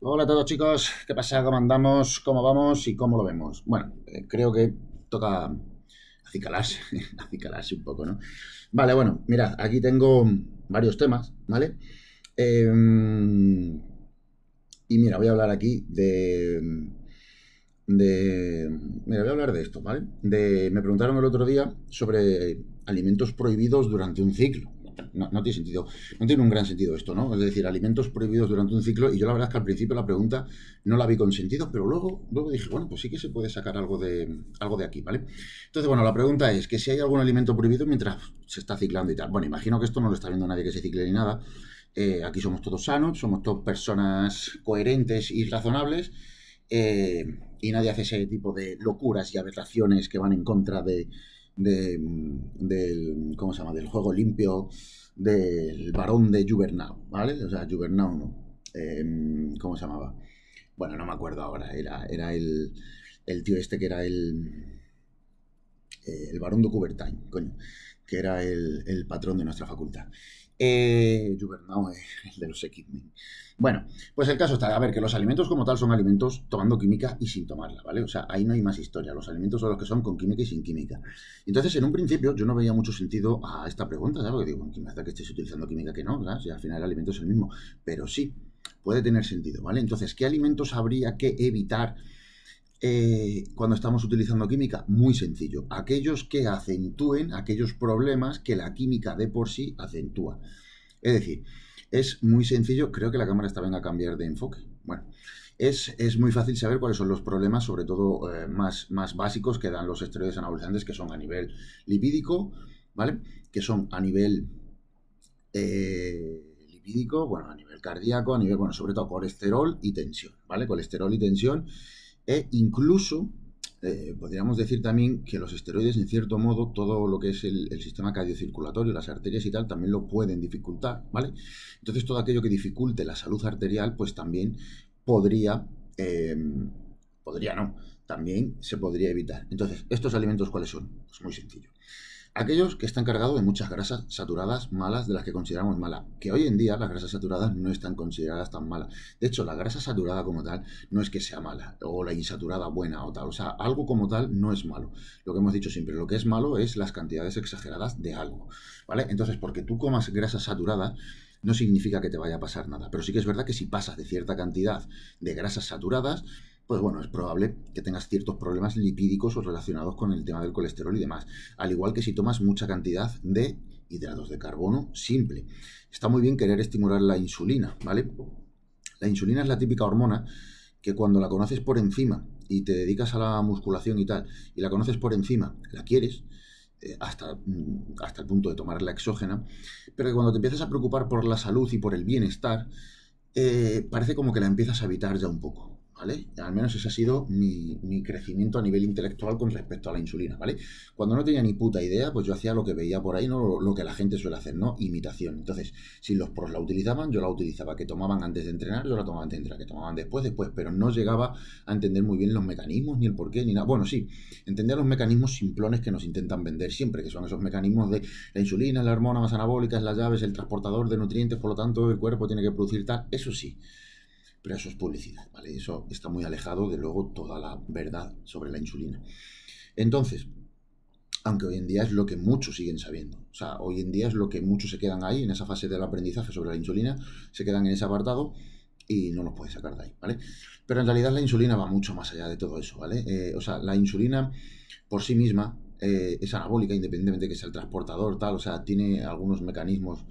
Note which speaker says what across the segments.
Speaker 1: Hola a todos chicos, ¿qué pasa? ¿Cómo andamos? ¿Cómo vamos? ¿Y cómo lo vemos? Bueno, eh, creo que toca acicalarse, acicalarse un poco, ¿no? Vale, bueno, mirad, aquí tengo varios temas, ¿vale? Em, y mira, voy a hablar aquí de... De... Mira, voy a hablar de esto, ¿vale? De, me preguntaron el otro día sobre alimentos prohibidos durante un ciclo no, tiene sentido, no tiene un gran sentido esto, ¿no? Es decir, alimentos prohibidos durante un ciclo, y yo la verdad es que al principio la pregunta no la vi con sentido, pero luego, luego dije, bueno, pues sí que se puede sacar algo de, algo de aquí, ¿vale? Entonces, bueno, la pregunta es que si hay algún alimento prohibido mientras se está ciclando y tal. Bueno, imagino que esto no lo está viendo nadie que se cicle ni nada. Eh, aquí somos todos sanos, somos todos personas coherentes y razonables. Eh, y nadie hace ese tipo de locuras y aberraciones que van en contra de, de, del, ¿cómo se llama? del juego limpio del varón de Juvernau ¿vale? O sea, Juvernau no. Em, ¿Cómo se llamaba? Bueno, no me acuerdo ahora. Era, era el, el tío este que era el, eh, el varón de Coubertin, coño, que era el, el patrón de nuestra facultad. Eh, eh el de los x Bueno, pues el caso está, a ver, que los alimentos como tal son alimentos tomando química y sin tomarla, ¿vale? O sea, ahí no hay más historia, los alimentos son los que son con química y sin química. Entonces, en un principio yo no veía mucho sentido a esta pregunta, ¿sabes? Porque digo, qué me hace que estés utilizando química que no? ¿verdad? Si al final el alimento es el mismo, pero sí, puede tener sentido, ¿vale? Entonces, ¿qué alimentos habría que evitar? Eh, cuando estamos utilizando química? Muy sencillo. Aquellos que acentúen aquellos problemas que la química de por sí acentúa. Es decir, es muy sencillo. Creo que la cámara está venga a cambiar de enfoque. Bueno, es, muy fácil saber cuáles son los problemas, sobre todo eh, más, más básicos que dan los esteroides anabolizantes, que son a nivel lipídico, ¿vale? Que son a nivel eh, lipídico, bueno, a nivel cardíaco, a nivel, bueno, sobre todo colesterol y tensión, ¿vale? Colesterol y tensión e incluso eh, podríamos decir también que los esteroides, en cierto modo, todo lo que es el, sistema cardiocirculatorio, las arterias y tal, también lo pueden dificultar, ¿vale? Entonces, todo aquello que dificulte la salud arterial, pues también podría, em, podría no, también se podría evitar. Entonces, ¿estos alimentos cuáles son? Pues muy sencillo. Aquellos que están cargados de muchas grasas saturadas malas de las que consideramos malas, que hoy en día las grasas saturadas no están consideradas tan malas. De hecho, la grasa saturada como tal no es que sea mala, o la insaturada buena o tal. O sea, algo como tal no es malo. Lo que hemos dicho siempre, lo que es malo es las cantidades exageradas de algo. ¿Vale? Entonces, porque tú comas grasas saturadas, no significa que te vaya a pasar nada. Pero sí que es verdad que si pasas de cierta cantidad de grasas saturadas, pues bueno, es probable que tengas ciertos problemas lipídicos o relacionados con el tema del colesterol y demás. Al igual que si tomas mucha cantidad de hidratos de carbono simple. Está muy bien querer estimular la insulina, ¿vale? La insulina es la típica hormona que cuando la conoces por encima y te dedicas a la musculación y tal, y la conoces por encima, la quieres, eh, hasta, mm, hasta el punto de tomar la exógena, pero que cuando te empiezas a preocupar por la salud y por el bienestar, eh, parece como que la empiezas a evitar ya un poco, ¿Vale? Al menos ese ha sido mi, crecimiento a nivel intelectual con respecto a la insulina, ¿vale? Cuando no tenía ni puta idea, pues yo hacía lo que veía por ahí, ¿no? Lo, que la gente suele hacer, ¿no? Imitación. Entonces, si los pros la utilizaban, yo la utilizaba, que tomaban antes de entrenar, yo la tomaba antes de entrenar, que tomaban después, después, pero no llegaba a entender muy bien los mecanismos, ni el porqué, ni nada. Bueno, sí, entender los mecanismos simplones que nos intentan vender siempre, que son esos mecanismos de la insulina, la hormona más anabólica, llaves el transportador de nutrientes, por lo tanto, el cuerpo tiene que producir tal, eso sí pero eso es publicidad, ¿vale? Eso está muy alejado de luego toda la verdad sobre la insulina. Entonces, aunque hoy en día es lo que muchos siguen sabiendo, o sea, hoy en día es lo que muchos se quedan ahí, en esa fase del aprendizaje sobre la insulina, se quedan en ese apartado y no los puedes sacar de ahí, ¿vale? Pero en realidad la insulina va mucho más allá de todo eso, ¿vale? Eh, o sea, la insulina por sí misma eh, es anabólica, independientemente de que sea el transportador, tal, o sea, tiene algunos mecanismos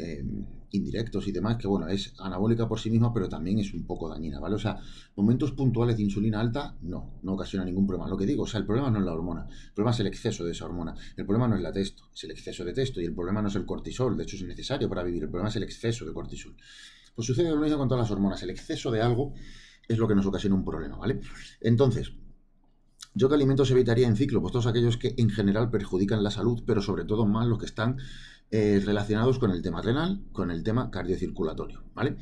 Speaker 1: eh, indirectos y demás, que bueno, es anabólica por sí misma, pero también es un poco dañina, ¿vale? O sea, momentos puntuales de insulina alta, no, no ocasiona ningún problema. Lo que digo, o sea, el problema no es la hormona, el problema es el exceso de esa hormona, el problema no es la testo, es el exceso de testo, y el problema no es el cortisol, de hecho es necesario para vivir, el problema es el exceso de cortisol. Pues sucede lo mismo con todas las hormonas, el exceso de algo es lo que nos ocasiona un problema, ¿vale? Entonces, ¿Yo qué alimentos evitaría en ciclo? Pues todos aquellos que en general perjudican la salud, pero sobre todo más los que están eh, relacionados con el tema renal, con el tema cardiocirculatorio, ¿vale?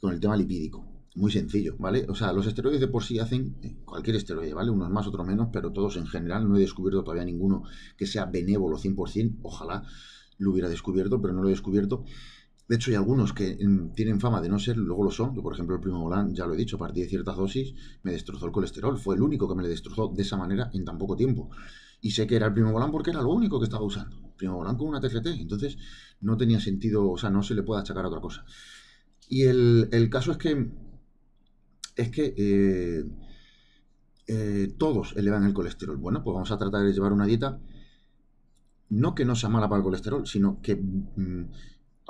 Speaker 1: Con el tema lipídico. Muy sencillo, ¿vale? O sea, los esteroides de por sí hacen eh, cualquier esteroide, ¿vale? Unos más, otros menos, pero todos en general. No he descubierto todavía ninguno que sea benévolo 100%. Ojalá lo hubiera descubierto, pero no lo he descubierto. De hecho, hay algunos que mm, tienen fama de no ser, luego lo son. Yo, por ejemplo, el primo Golán, ya lo he dicho, a partir de ciertas dosis me destrozó el colesterol. Fue el único que me le destrozó de esa manera en tan poco tiempo y sé que era el primo volán porque era lo único que estaba usando. primo volán con una TFT, entonces no tenía sentido, o sea, no se le puede achacar a otra cosa. Y el, caso es que es que eh, eh, todos elevan el colesterol. Bueno, pues vamos a tratar de llevar una dieta no que no sea mala para el colesterol, sino que mm,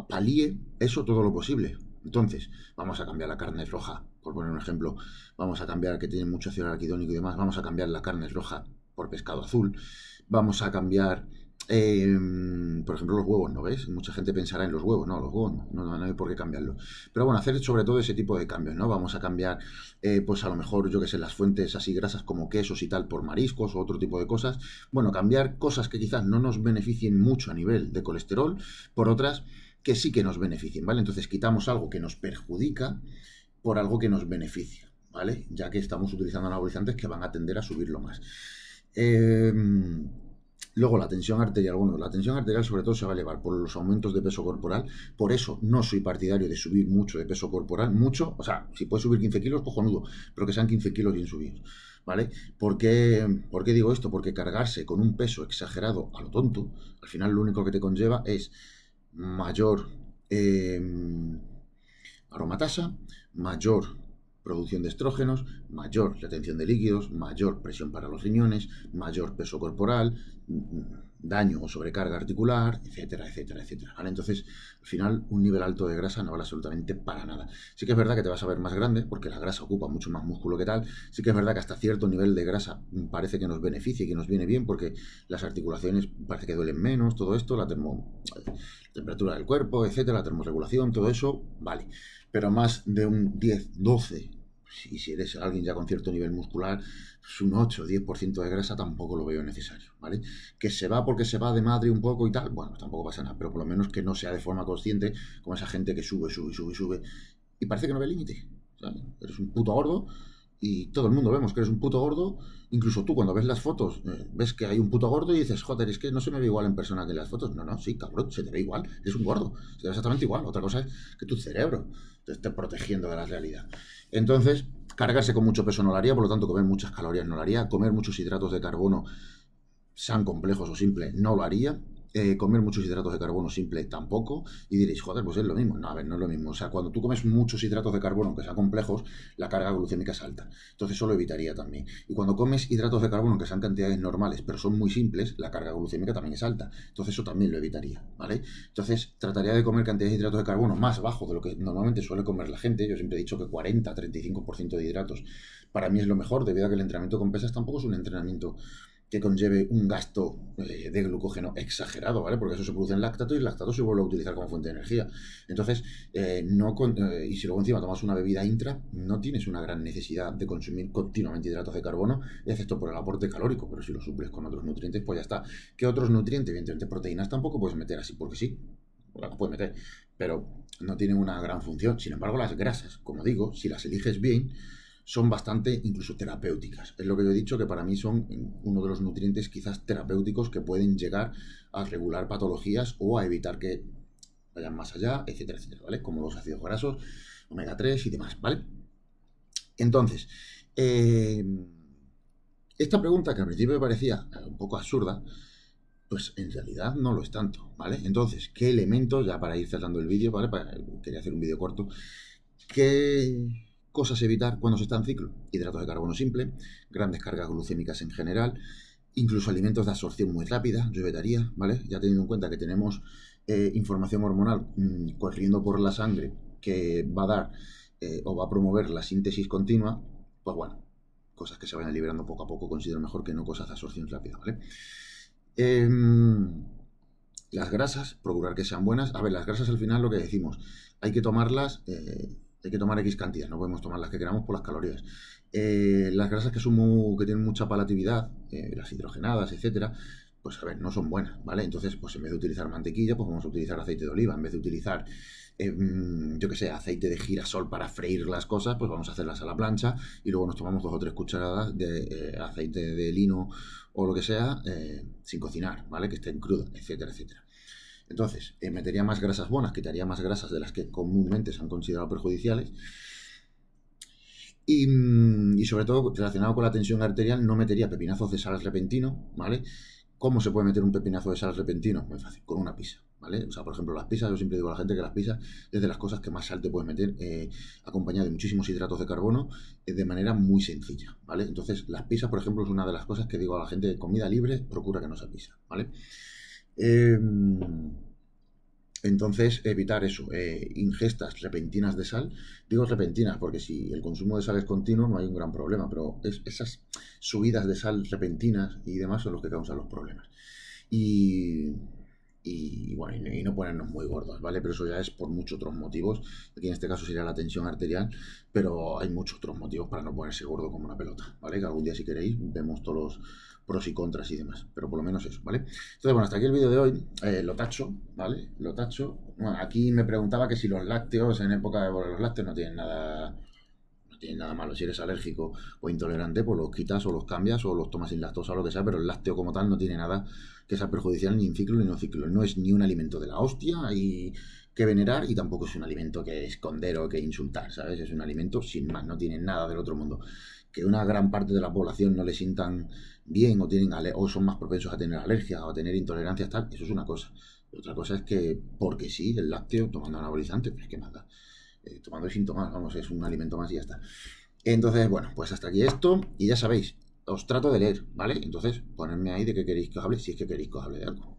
Speaker 1: palíe eso todo lo posible. Entonces, vamos a cambiar la carne roja, por poner un ejemplo, vamos a cambiar que tiene mucho ácido araquidónico y demás, vamos a cambiar la carne roja por pescado azul, vamos a cambiar, em, por ejemplo, los huevos, ¿no ves? Mucha gente pensará en los huevos, no, los huevos no, no, hay por qué cambiarlos. Pero bueno, hacer sobre todo ese tipo de cambios, ¿no? Vamos a cambiar, eh, pues a lo mejor, yo que sé, las fuentes así grasas como quesos y tal por mariscos o otro tipo de cosas. Bueno, cambiar cosas que quizás no nos beneficien mucho a nivel de colesterol por otras que sí que nos beneficien, ¿vale? Entonces quitamos algo que nos perjudica por algo que nos beneficia, ¿vale? Ya que estamos utilizando anabolizantes que van a tender a subirlo más. Em, luego, la tensión arterial. Bueno, la tensión arterial sobre todo se va a elevar por los aumentos de peso corporal. Por eso no soy partidario de subir mucho de peso corporal. Mucho, o sea, si puedes subir 15 kilos, cojonudo, pero que sean 15 kilos bien subidos. ¿Vale? ¿Por qué, ¿Por qué digo esto? Porque cargarse con un peso exagerado a lo tonto, al final lo único que te conlleva es mayor em, aromatasa, mayor producción de estrógenos, mayor retención de líquidos, mayor presión para los riñones, mayor peso corporal, mm, mm, daño o sobrecarga articular, etcétera, etcétera, etcétera. ¿Vale? Entonces, al final, un nivel alto de grasa no vale absolutamente para nada. Sí que es verdad que te vas a ver más grande, porque la grasa ocupa mucho más músculo que tal. Sí que es verdad que hasta cierto nivel de grasa mm, parece que nos beneficia y que nos viene bien, porque las articulaciones parece que duelen menos, todo esto, la, termo, temperatura del cuerpo, etcétera, la termorregulación, todo eso, vale. Pero más de un 10, 12 y si eres alguien ya con cierto nivel muscular, pues un 8 o 10% de grasa tampoco lo veo necesario, ¿vale? Que se va porque se va de madre un poco y tal, bueno, tampoco pasa nada, pero por lo menos que no sea de forma consciente como esa gente que sube, sube, sube, sube y parece que no ve límite, ¿sabes? Eres un puto gordo y todo el mundo vemos que eres un puto gordo. Incluso tú cuando ves las fotos, eh, ves que hay un puto gordo y dices, joder, es que no se me ve igual en persona que en las fotos. No, no, sí, cabrón, se te ve igual, es un gordo, se te ve exactamente igual. Otra cosa es que tu cerebro te esté protegiendo de la realidad. Entonces, cargarse con mucho peso no lo haría, por lo tanto, comer muchas calorías no lo haría, comer muchos hidratos de carbono, sean complejos o simples, no lo haría. Eh, comer muchos hidratos de carbono simple tampoco. Y diréis, joder, pues es lo mismo. No, a ver, no es lo mismo. O sea, cuando tú comes muchos hidratos de carbono, aunque sean complejos, la carga glucémica es alta. Entonces eso lo evitaría también. Y cuando comes hidratos de carbono, que sean cantidades normales, pero son muy simples, la carga glucémica también es alta. Entonces eso también lo evitaría, ¿vale? Entonces trataría de comer cantidades de hidratos de carbono más bajo de lo que normalmente suele comer la gente. Yo siempre he dicho que 40, 35% de hidratos para mí es lo mejor, debido a que el entrenamiento con pesas tampoco es un entrenamiento que conlleve un gasto eh, de glucógeno exagerado, ¿vale? Porque eso se produce en lactato y el lactato se vuelve a utilizar como fuente de energía. Entonces, eh, no eh, y si luego encima tomas una bebida intra, no tienes una gran necesidad de consumir continuamente hidratos de carbono, excepto por el aporte calórico, pero si lo suples con otros nutrientes, pues ya está. ¿Qué otros nutrientes? Evidentemente proteínas tampoco puedes meter así porque sí, puedes meter, pero no tienen una gran función. Sin embargo, las grasas, como digo, si las eliges bien, son bastante incluso terapéuticas. Es lo que yo he dicho, que para mí son uno de los nutrientes quizás terapéuticos que pueden llegar a regular patologías o a evitar que vayan más allá, etcétera, etcétera, ¿vale? Como los ácidos grasos, omega 3 y demás, ¿vale? Entonces, eh, esta pregunta que al principio me parecía un poco absurda, pues en realidad no lo es tanto, ¿vale? Entonces, ¿qué elementos, ya para ir cerrando el vídeo, ¿vale? Para, quería hacer un vídeo corto, ¿qué cosas a evitar cuando se está en ciclo. Hidratos de carbono simple, grandes cargas glucémicas en general, incluso alimentos de absorción muy rápida, yo ¿vale? Ya teniendo en cuenta que tenemos eh, información hormonal mm, corriendo por la sangre que va a dar eh, o va a promover la síntesis continua, pues bueno, cosas que se vayan liberando poco a poco considero mejor que no cosas de absorción rápida, ¿vale? Em, las grasas, procurar que sean buenas. A ver, las grasas al final lo que decimos, hay que tomarlas eh, hay que tomar X cantidad, no podemos tomar las que queramos por las calorías. Eh, las grasas que, sumo que tienen mucha palatividad, eh, las hidrogenadas, etcétera, pues a ver, no son buenas, ¿vale? Entonces, pues en vez de utilizar mantequilla, pues vamos a utilizar aceite de oliva, en vez de utilizar, eh, mm, yo que sé, aceite de girasol para freír las cosas, pues vamos a hacerlas a la plancha y luego nos tomamos dos o tres cucharadas de aceite de lino o lo que sea sin cocinar, ¿vale? Que estén crudas, etcétera, etcétera. Entonces, eh, metería más grasas buenas, quitaría más grasas de las que comúnmente se han considerado perjudiciales. Mm, y, sobre todo relacionado con la tensión arterial, no metería pepinazos de sal repentino, ¿vale? ¿Cómo se puede meter un pepinazo de sal repentino? Muy fácil, con una pizza, ¿vale? O sea, por ejemplo, las pizzas, yo siempre digo a la gente que las pizzas es de las cosas que más sal te puedes meter, eh, acompañado de muchísimos hidratos de carbono, eh, de manera muy sencilla, ¿vale? Entonces, las pizzas, por ejemplo, es una de las cosas que digo a la gente de comida libre, procura que no sea pizza, ¿vale? Em, entonces, evitar eso, eh, ingestas repentinas de sal. Digo repentinas porque si el consumo de sal es continuo no hay un gran problema, pero es, esas subidas de sal repentinas y demás son los que causan los problemas. Y y bueno, y no ponernos muy gordos, ¿vale? Pero eso ya es por muchos otros motivos. Aquí en este caso sería la tensión arterial, pero hay muchos otros motivos para no ponerse gordo como una pelota, ¿vale? Que algún día si queréis vemos todos los pros y contras y demás, pero por lo menos eso, ¿vale? Entonces, bueno, hasta aquí el vídeo de hoy, eh, lo tacho, ¿vale? Lo tacho. Bueno, aquí me preguntaba que si los lácteos en época de los lácteos no tienen nada nada malo. Si eres alérgico o intolerante, pues los quitas o los cambias o los tomas sin lactosa o lo que sea, pero el lácteo como tal no tiene nada que sea perjudicial ni en ciclo ni no ciclo. No es ni un alimento de la hostia y que venerar y tampoco es un alimento que esconder o que insultar, ¿sabes? Es un alimento sin más, no tiene nada del otro mundo. Que una gran parte de la población no le sientan bien o, tienen o son más propensos a tener alergias o a tener intolerancias, tal, eso es una cosa. Otra cosa es que, porque sí, el lácteo tomando anabolizantes, pues que que eh, tomando el síntoma, vamos, es un alimento más y ya está. Entonces, bueno, pues hasta aquí esto, y ya sabéis, os trato de leer, ¿vale? Entonces, ponedme ahí de qué queréis que os hable, si es que queréis que os hable de algo.